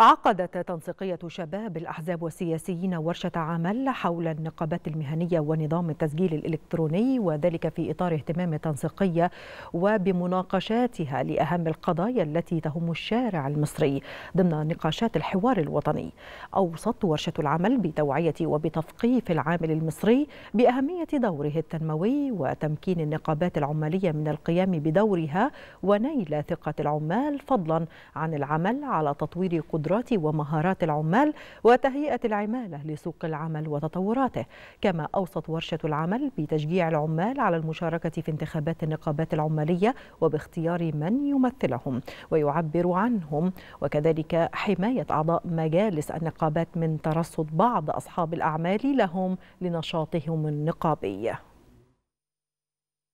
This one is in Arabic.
عقدت تنسيقية شباب الأحزاب والسياسيين ورشة عمل حول النقابات المهنية ونظام التسجيل الإلكتروني وذلك في إطار اهتمام التنسيقية وبمناقشاتها لأهم القضايا التي تهم الشارع المصري ضمن نقاشات الحوار الوطني أوصت ورشة العمل بتوعية وبتثقيف العامل المصري بأهمية دوره التنموي وتمكين النقابات العمالية من القيام بدورها ونيل ثقة العمال فضلا عن العمل على تطوير قدرات قدرات ومهارات العمال وتهيئة العمالة لسوق العمل وتطوراته كما أوصت ورشة العمل بتشجيع العمال على المشاركة في انتخابات النقابات العمالية وباختيار من يمثلهم ويعبر عنهم وكذلك حماية أعضاء مجالس النقابات من ترصد بعض أصحاب الأعمال لهم لنشاطهم النقابي